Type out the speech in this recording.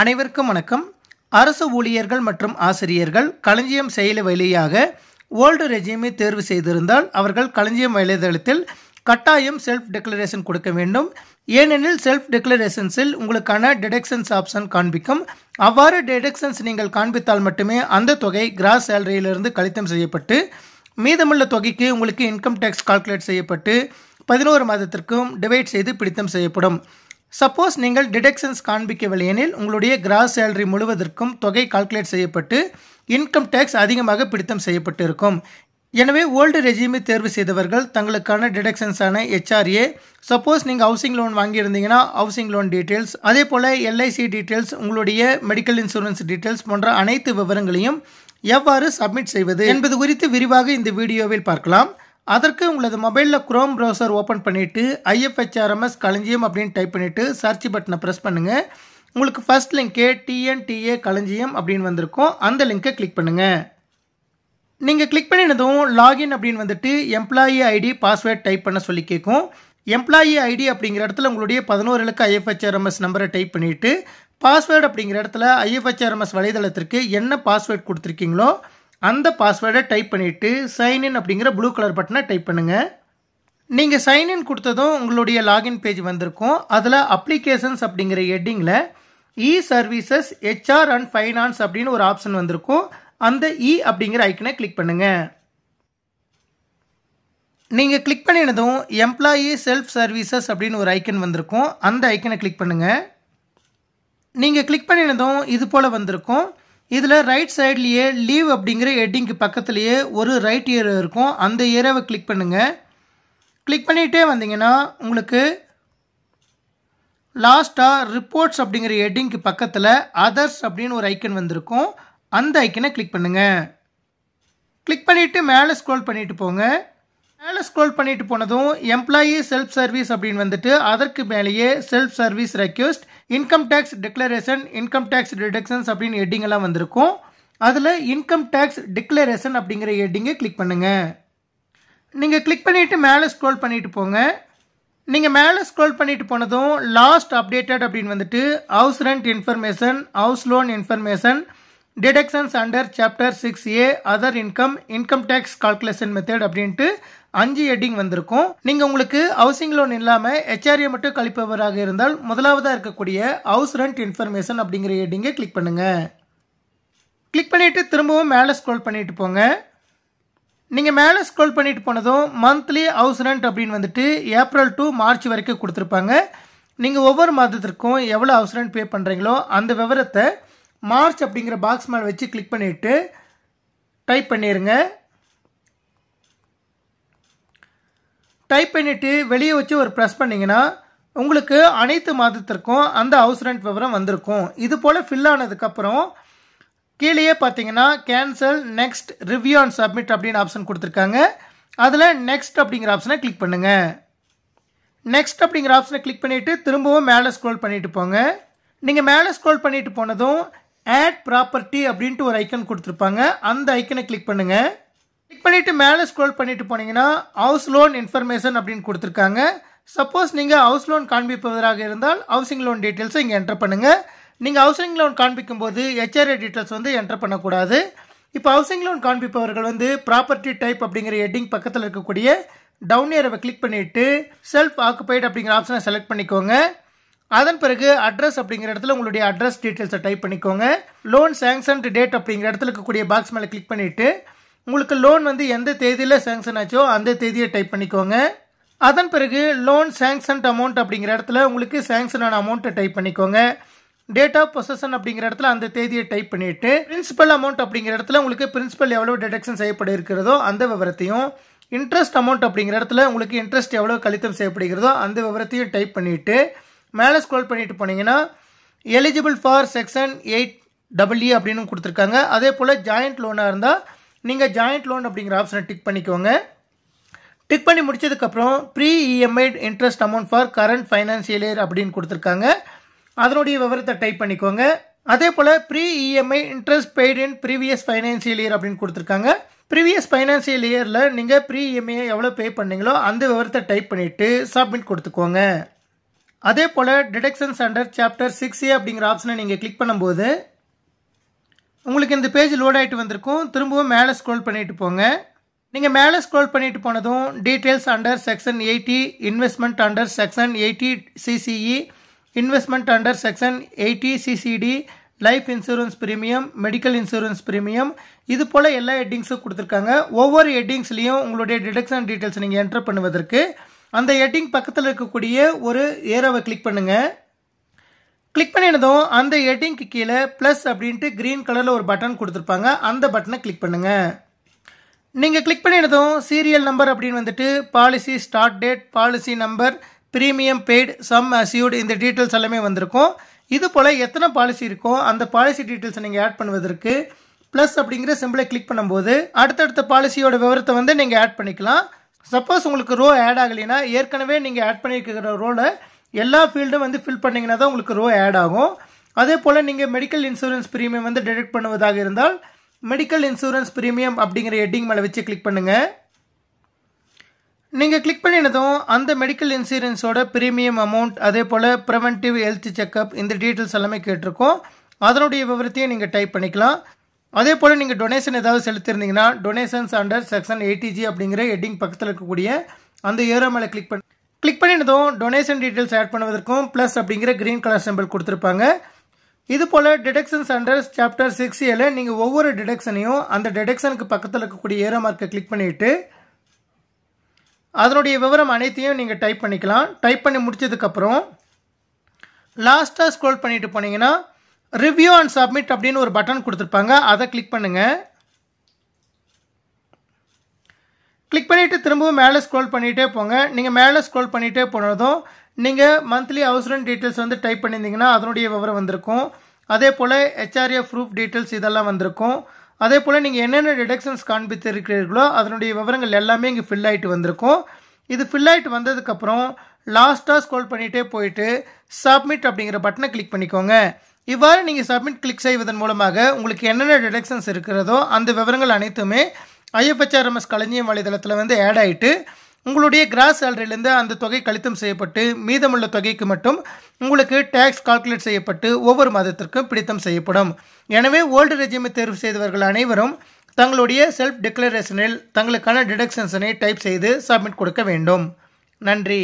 அனைவருக்கும் வணக்கம் அரசு ஊழியர்கள் மற்றும் ஆசிரியர்கள் களஞ்சியம் செயலி வழியாக ஓல்டு ரெஜியமை தேர்வு செய்திருந்தால் அவர்கள் களஞ்சியம் வலைதளத்தில் கட்டாயம் செல்ஃப் டிக்ளரேஷன் கொடுக்க வேண்டும் ஏனெனில் செல்ஃப் டிக்ளரேஷன்ஸில் உங்களுக்கான டிடெக்ஷன்ஸ் ஆப்ஷன் காண்பிக்கும் அவ்வாறு டிடெக்ஷன்ஸ் நீங்கள் காண்பித்தால் மட்டுமே அந்த தொகை கிராஸ் சேலரியிலிருந்து கழித்தம் செய்யப்பட்டு மீதமுள்ள தொகைக்கு உங்களுக்கு இன்கம் டேக்ஸ் கால்குலேட் செய்யப்பட்டு பதினோரு மாதத்திற்கும் டிவைட் செய்து பிடித்தம் செய்யப்படும் சப்போஸ் நீங்கள் டிடெக்ஷன்ஸ் காண்பிக்கவில்லை எனில் உங்களுடைய கிராஸ் சேலரி முழுவதற்கும் தொகை கால்குலேட் செய்யப்பட்டு இன்கம் டேக்ஸ் அதிகமாக பிடித்தம் செய்யப்பட்டு இருக்கும் எனவே ஓல்டு ரெஜிமி தேர்வு செய்தவர்கள் தங்களுக்கான டிடக்ஷன்ஸான ஹெச்ஆர்ஏ சப்போஸ் நீங்கள் ஹவுசிங் லோன் வாங்கியிருந்தீங்கன்னா ஹவுசிங் லோன் டீட்டெயில்ஸ் அதே போல் எல்ஐசி டீட்டெயில்ஸ் உங்களுடைய மெடிக்கல் இன்சூரன்ஸ் டீட்டெயில்ஸ் போன்ற அனைத்து விவரங்களையும் எவ்வாறு சப்மிட் செய்வது என்பது குறித்து விரிவாக இந்த வீடியோவில் பார்க்கலாம் அதற்கு உங்களது மொபைலில் குரோம் ப்ரௌசர் ஓப்பன் பண்ணிவிட்டு ஐஎஃப்ஹெச்ஆர்எம்எஸ் களஞ்சியம் அப்படின்னு டைப் பண்ணிவிட்டு சர்ச் பட்டனை ப்ரெஸ் பண்ணுங்கள் உங்களுக்கு ஃபஸ்ட் லிங்க்கே டிஎன்டிஏ களஞ்சியம் அப்படின்னு வந்திருக்கும் அந்த லிங்க்கை கிளிக் பண்ணுங்கள் நீங்கள் கிளிக் பண்ணினதும் லாகின் அப்படின்னு வந்துட்டு எம்ப்ளாயி ஐடி பாஸ்வேர்ட் டைப் பண்ண சொல்லி கேட்கும் எம்ப்ளாயி ஐடி அப்படிங்கிற இடத்துல உங்களுடைய பதினோரு இலக்கு ஐஎஃப்ஹெச்ஆர்எம்எஸ் நம்பரை டைப் பண்ணிவிட்டு பாஸ்வேர்டு அப்படிங்கிற இடத்துல ஐஎஃப்ஹெச்ஆர்எம்எஸ் வலைதளத்திற்கு என்ன பாஸ்வேர்ட் கொடுத்துருக்கீங்களோ அந்த பாஸ்வேர்டை டைப் பண்ணிவிட்டு சைன்இன் அப்படிங்கிற ப்ளூ கலர் பட்டனை டைப் பண்ணுங்கள் நீங்கள் சைன்இன் கொடுத்ததும் உங்களுடைய லாகின் பேஜ் வந்திருக்கும் அதில் அப்ளிகேஷன்ஸ் அப்படிங்கிற ஹெட்டிங்கில் e services HR and finance அப்படின்னு ஒரு ஆப்ஷன் வந்திருக்கும் அந்த இ e அப்படிங்கிற ஐக்கனை கிளிக் பண்ணுங்கள் நீங்கள் கிளிக் பண்ணினதும் எம்ப்ளாயி செல்ஃப் சர்வீசஸ் அப்படின்னு ஒரு ஐக்கன் வந்திருக்கும் அந்த ஐக்கனை கிளிக் பண்ணுங்கள் நீங்கள் கிளிக் பண்ணினதும் இது போல் வந்திருக்கும் இதில் ரைட் சைட்லேயே லீவ் அப்படிங்கிற ஹெட்டிங்க்கு பக்கத்துலேயே ஒரு ரைட் ஏரோ இருக்கும் அந்த இயரவை கிளிக் பண்ணுங்கள் கிளிக் பண்ணிகிட்டே வந்தீங்கன்னா உங்களுக்கு லாஸ்ட்டாக ரிப்போர்ட்ஸ் அப்படிங்கிற ஹெட்டிங்க்கு பக்கத்தில் அதர்ஸ் அப்படின்னு ஒரு ஐக்கன் வந்திருக்கும் அந்த ஐக்கனை கிளிக் பண்ணுங்கள் கிளிக் பண்ணிவிட்டு மேலே ஸ்க்ரோல் பண்ணிவிட்டு போங்க மேலே ஸ்க்ரோல் பண்ணிட்டு போனதும் எம்ப்ளாயி செல்ஃப் சர்வீஸ் அப்படின்னு வந்துட்டு அதற்கு மேலேயே self service request income tax declaration income tax deductions அப்படின்னு ஹெட்டிங்கெல்லாம் வந்திருக்கும் அதில் இன்கம் டேக்ஸ் டிக்ளரேஷன் அப்படிங்கிற ஹெட்டிங்கை கிளிக் பண்ணுங்கள் நீங்கள் கிளிக் பண்ணிவிட்டு மேலே ஸ்க்ரோல் பண்ணிவிட்டு போங்க நீங்கள் மேலே ஸ்க்ரோல் பண்ணிட்டு போனதும் லாஸ்ட் அப்டேட்டட் அப்படின்னு வந்துட்டு house rent information house loan information deductions under chapter six A other income income tax calculation method அப்படின்ட்டு அஞ்சு ஹெட்டிங் வந்திருக்கும் நீங்கள் உங்களுக்கு ஹவுசிங் லோன் இல்லாமல் ஹெச்ஆர்ஏ மட்டும் கழிப்பவராக இருந்தால் முதலாவதாக இருக்கக்கூடிய ஹவுஸ் ரெண்ட் இன்ஃபர்மேஷன் அப்படிங்கிற ஹெட்டிங்கை கிளிக் பண்ணுங்கள் கிளிக் பண்ணிவிட்டு திரும்பவும் மேலே ஸ்க்ரோல் பண்ணிட்டு போங்க நீங்கள் மேலே ஸ்க்ரோல் பண்ணிட்டு போனதும் மந்த்லி ஹவுஸ் ரெண்ட் அப்படின்னு வந்துட்டு ஏப்ரல் டு மார்ச் வரைக்கும் கொடுத்துருப்பாங்க நீங்கள் ஒவ்வொரு மாதத்திற்கும் எவ்வளோ ஹவுஸ் ரெண்ட் பே பண்ணுறீங்களோ அந்த விவரத்தை மார்ச் அப்படிங்கிற பாக்ஸ் மேலே வச்சு கிளிக் பண்ணிவிட்டு டைப் பண்ணிடுங்க டைப் பண்ணிவிட்டு வெளியே வச்சு ஒரு ப்ரெஸ் பண்ணிங்கன்னா உங்களுக்கு அனைத்து மாதத்திற்கும் அந்த ஹவுஸ் ரெண்ட் விவரம் வந்திருக்கும் இது போல் ஃபில் ஆனதுக்கப்புறம் கீழேயே பார்த்தீங்கன்னா cancel next review and submit அப்படின்னு ஆப்ஷன் கொடுத்துருக்காங்க அதில் நெக்ஸ்ட் அப்படிங்கிற ஆப்ஷனை கிளிக் பண்ணுங்கள் நெக்ஸ்ட் அப்படிங்கிற ஆப்ஷனை கிளிக் பண்ணிவிட்டு திரும்பவும் மேலே ஸ்க்ரோல் பண்ணிவிட்டு போங்க நீங்கள் மேலே ஸ்க்ரோல் பண்ணிவிட்டு போனதும் ஆட் ப்ராப்பர்ட்டி அப்படின்ட்டு ஒரு ஐக்கன் கொடுத்துருப்பாங்க அந்த ஐக்கனை கிளிக் பண்ணுங்கள் கிளிக் பண்ணிவிட்டு மேலே ஸ்க்ரோல் பண்ணிவிட்டு போனீங்கன்னா ஹவுஸ் லோன் இன்ஃபர்மேஷன் அப்படின்னு கொடுத்துருக்காங்க சப்போஸ் நீங்கள் ஹவுஸ் லோன் காண்பிப்பவராக இருந்தால் ஹவுசிங் லோன் டீட்டெயில்ஸை இங்கே என்டர் பண்ணுங்கள் நீங்கள் ஹவுசிங் லோன் காண்பிக்கும் போது ஹெச்ஆர்ஏ டீட்டெயில்ஸ் வந்து என்டர் பண்ணக்கூடாது இப்போ ஹவுசிங் லோன் காண்பிப்பவர்கள் வந்து ப்ராப்பர்ட்டி டைப் அப்படிங்கிற ஹெட்டிங் பக்கத்தில் இருக்கக்கூடிய டவுன் ஏரவை கிளிக் பண்ணிவிட்டு செல்ஃப் ஆக்குபைடு அப்படிங்கிற ஆப்ஷனை செலக்ட் பண்ணிக்கோங்க அதன் பிறகு அட்ரஸ் அப்படிங்கிற இடத்துல உங்களுடைய அட்ரஸ் டீட்டெயில்ஸை டைப் பண்ணிக்கோங்க லோன் சேங்ஷன் டேட் அப்படிங்கிற இடத்துல இருக்கக்கூடிய பாக்ஸ் மேலே கிளிக் பண்ணிவிட்டு உங்களுக்கு லோன் வந்து எந்த தேதியில் சேங்ஷன் ஆச்சோ அந்த தேதியை டைப் பண்ணிக்கோங்க அதன் பிறகு லோன் சேங்ஷன் அமௌண்ட் அப்படிங்கிற இடத்துல உங்களுக்கு சேங்ஷனான அமௌண்ட்டை டைப் பண்ணிக்கோங்க டேட் ஆஃப் பொசஷன் அப்படிங்கிற இடத்துல அந்த தேதியை டைப் பண்ணிவிட்டு பிரின்சிபல் அமௌண்ட் அப்படிங்கிற இடத்துல உங்களுக்கு பிரின்சிபல் எவ்வளோ டிடக்ஷன் செய்யப்பட இருக்கிறதோ அந்த விவரத்தையும் இன்ட்ரெஸ்ட் அமௌண்ட் அப்படிங்கிற இடத்துல உங்களுக்கு இன்ட்ரெஸ்ட் எவ்வளோ கழித்தம் செய்யப்படுகிறதோ அந்த விவரத்தையும் டைப் பண்ணிவிட்டு மேலே ஸ்க்ரோல் பண்ணிட்டு போனீங்கன்னா eligible for section eight double E அப்படின்னு கொடுத்துருக்காங்க அதே போல் ஜாயிண்ட் லோனாக இருந்தால் நீங்கள் ஜாயிண்ட் லோன் அப்படிங்கிற ஆப்ஷனை டிக் பண்ணிக்கோங்க டிக் பண்ணி முடிச்சதுக்கப்புறம் pre EMI interest amount for current financial year அப்படின்னு கொடுத்துருக்காங்க அதனுடைய விவரத்தை டைப் பண்ணிக்கோங்க அதே போல் pre EMI interest paid in previous financial year அப்படின்னு கொடுத்துருக்காங்க ப்ரீவியஸ் ஃபைனான்சியல் இயரில் நீங்கள் ப்ரீ இஎம்ஐ எவ்வளோ பே பண்ணீங்களோ அந்த விவரத்தை டைப் பண்ணிவிட்டு சப்மிட் கொடுத்துக்கோங்க அதே போல் deductions under chapter six A அப்படிங்கிற ஆப்ஷனை நீங்கள் கிளிக் பண்ணும்போது உங்களுக்கு இந்த பேஜ் லோட் ஆகிட்டு வந்திருக்கும் திரும்பவும் மேலே ஸ்க்ரோல் பண்ணிட்டு போங்க நீங்கள் மேலே ஸ்க்ரோல் பண்ணிட்டு போனதும் details under section eighty investment under section eighty CCE investment under section eighty CCD life insurance premium medical insurance premium இது போல் எல்லா ஹெட்டிங்ஸும் கொடுத்துருக்காங்க ஒவ்வொரு ஹெட்டிங்ஸ்லேயும் உங்களுடைய டிடக்ஷன் டீட்டெயில்ஸ் நீங்கள் என்டர் பண்ணுவதற்கு அந்த எட்டிங் பக்கத்தில் இருக்கக்கூடிய ஒரு ஏரோவை கிளிக் பண்ணுங்கள் கிளிக் பண்ணினதும் அந்த எட்டிங்க்கு கீழே ப்ளஸ் அப்படின்ட்டு க்ரீன் கலரில் ஒரு பட்டன் கொடுத்துருப்பாங்க அந்த பட்டனை கிளிக் பண்ணுங்கள் நீங்கள் கிளிக் பண்ணினதும் சீரியல் நம்பர் அப்படின்னு வந்துட்டு policy start date policy number premium paid sum assured இந்த டீட்டெயில்ஸ் எல்லாமே வந்திருக்கும் இது போல் எத்தனை பாலிசி இருக்கோ அந்த பாலிசி டீட்டெயில்ஸை நீங்கள் ஆட் பண்ணுவதற்கு ப்ளஸ் அப்படிங்கிற சிம்பிளை கிளிக் பண்ணும்போது அடுத்தடுத்த பாலிசியோட விவரத்தை வந்து நீங்கள் ஆட் பண்ணிக்கலாம் சப்போஸ் உங்களுக்கு ரோ ஆட் ஆகலைன்னா ஏற்கனவே நீங்கள் ஆட் பண்ணியிருக்கிற ரோவில் எல்லா ஃபீல்டும் வந்து ஃபில் பண்ணிங்கன்னா தான் உங்களுக்கு ரோ ஆட் ஆகும் அதே போல் நீங்கள் மெடிக்கல் இன்சூரன்ஸ் ப்ரீமியம் வந்து டிடெக்ட் பண்ணுவதாக இருந்தால் மெடிக்கல் இன்சூரன்ஸ் ப்ரீமியம் அப்படிங்கிற ஹெட்டிங் மேலே வச்சு கிளிக் பண்ணுங்கள் நீங்கள் கிளிக் பண்ணினதும் அந்த மெடிக்கல் இன்சூரன்ஸோட ப்ரீமியம் அமௌண்ட் அதே போல் ப்ரிவென்டிவ் ஹெல்த் செக்கப் இந்த டீட்டெயில்ஸ் எல்லாமே கேட்டிருக்கோம் அதனுடைய விவரத்தையும் நீங்கள் டைப் பண்ணிக்கலாம் அதே போல் நீங்கள் டொனேஷன் ஏதாவது செலுத்திருந்தீங்கன்னா டொனேஷன்ஸ் அண்டர் செக்ஷன் எயிட்டிஜி அப்படிங்கிற ஹெட்டிங் பக்கத்தில் இருக்கக்கூடிய அந்த ஏரோ மேலே கிளிக் பண்ணி கிளிக் பண்ணினதும் டொனேஷன் டீட்டெயில்ஸ் ஆட் பண்ணுவதற்கும் ப்ளஸ் அப்படிங்கிற க்ரீன் கலர் சிம்பிள் கொடுத்துருப்பாங்க இது போல் டிடெக்ஷன்ஸ் அண்டர் சாப்டர் சிக்ஸ் ஏல நீங்கள் ஒவ்வொரு டிடெக்ஷனையும் அந்த டிடெக்ஷனுக்கு பக்கத்தில் இருக்கக்கூடிய ஏரோ மார்க்கை கிளிக் பண்ணிவிட்டு அதனுடைய விவரம் அனைத்தையும் நீங்கள் டைப் பண்ணிக்கலாம் டைப் பண்ணி முடித்ததுக்கப்புறம் லாஸ்ட்டாக ஸ்க்ரோல் பண்ணிவிட்டு போனீங்கன்னா ரிவ்யூ அண்ட் சப்மிட் அப்படின்னு ஒரு பட்டன் கொடுத்துருப்பாங்க அதை கிளிக் பண்ணுங்கள் கிளிக் பண்ணிவிட்டு திரும்பவும் மேலே ஸ்க்ரோல் பண்ணிகிட்டே போங்க நீங்கள் மேலே ஸ்க்ரோல் பண்ணிகிட்டே போனதும் நீங்கள் மந்த்லி ஹவுஸ் ரெண்ட் டீட்டெயில்ஸ் வந்து டைப் பண்ணியிருந்தீங்கன்னா அதனுடைய விவரம் வந்திருக்கும் அதே போல் ஹெச்ஆர்ஏ ப்ரூஃப் டீட்டெயில்ஸ் இதெல்லாம் வந்திருக்கும் அதே போல் நீங்கள் என்னென்ன டிடக்ஷன்ஸ் காண்பித்திருக்கிறீர்களோ அதனுடைய விவரங்கள் எல்லாமே இங்கே ஃபில் ஆகிட்டு வந்திருக்கும் இது ஃபில் ஆகிட்டு வந்ததுக்கப்புறம் லாஸ்ட்டாக ஸ்க்ரோல் பண்ணிகிட்டே போயிட்டு சப்மிட் அப்படிங்கிற பட்டனை கிளிக் பண்ணிக்கோங்க இவ்வாறு நீங்கள் சப்மிட் கிளிக் செய்வதன் மூலமாக உங்களுக்கு என்னென்ன டிடக்ஷன்ஸ் இருக்கிறதோ அந்த விவரங்கள் அனைத்துமே ஐஎஃப்ஹெச்ஆர்எம்எஸ் களஞ்சியம் வலைதளத்தில் வந்து ஆட் ஆகிட்டு உங்களுடைய கிராஸ் சேலரியிலேருந்து அந்த தொகை கழித்தம் செய்யப்பட்டு மீதமுள்ள தொகைக்கு மட்டும் உங்களுக்கு டேக்ஸ் கால்குலேட் செய்யப்பட்டு ஒவ்வொரு மாதத்திற்கும் பிடித்தம் செய்யப்படும் எனவே ஓல்டு ரெஜிமை தேர்வு செய்தவர்கள் அனைவரும் தங்களுடைய செல்ஃப் டிக்ளரேஷனில் தங்களுக்கான டிடக்ஷன்ஸினை டைப் செய்து சப்மிட் கொடுக்க வேண்டும் நன்றி